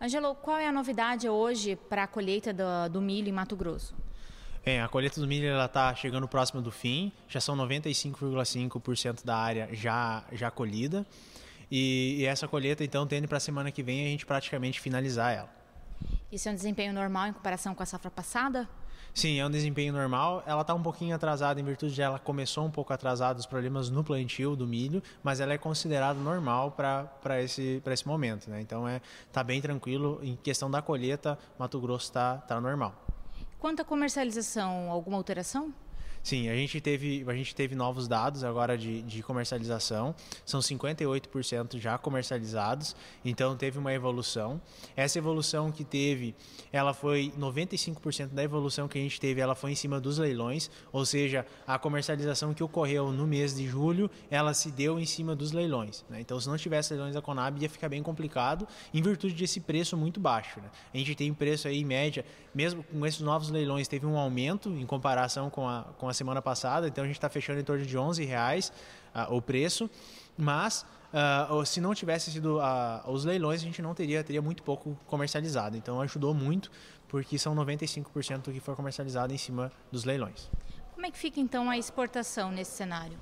Angelo, qual é a novidade hoje para a colheita do, do milho em Mato Grosso? Bem, é, a colheita do milho está chegando próximo do fim, já são 95,5% da área já, já colhida. E, e essa colheita, então, tende para a semana que vem a gente praticamente finalizar ela. Isso é um desempenho normal em comparação com a safra passada? Sim, é um desempenho normal. Ela está um pouquinho atrasada em virtude de ela começou um pouco atrasada os problemas no plantio do milho, mas ela é considerada normal para esse, esse momento. Né? Então está é, tá bem tranquilo. Em questão da colheita, Mato Grosso está tá normal. Quanto à comercialização, alguma alteração? Sim, a gente teve, a gente teve novos dados agora de, de comercialização, são 58% já comercializados, então teve uma evolução. Essa evolução que teve, ela foi 95% da evolução que a gente teve, ela foi em cima dos leilões, ou seja, a comercialização que ocorreu no mês de julho, ela se deu em cima dos leilões. Né? Então, se não tivesse leilões da Conab, ia ficar bem complicado, em virtude desse preço muito baixo. Né? A gente tem preço aí, em média, mesmo com esses novos leilões, teve um aumento em comparação com a, com com a semana passada, então a gente está fechando em torno de 11 reais uh, o preço, mas uh, se não tivesse sido uh, os leilões, a gente não teria, teria muito pouco comercializado. Então ajudou muito, porque são 95% do que foi comercializado em cima dos leilões. Como é que fica então a exportação nesse cenário?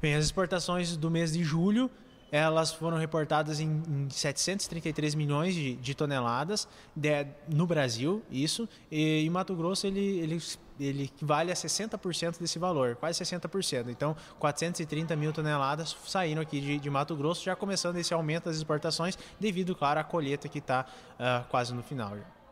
Bem, as exportações do mês de julho elas foram reportadas em, em 733 milhões de, de toneladas de, no Brasil, isso, e em Mato Grosso ele, ele ele vale a 60% desse valor, quase 60%. Então, 430 mil toneladas saíram aqui de, de, Mato Grosso, já começando esse aumento das exportações, devido, claro, à colheita que está uh, ah, quase no final.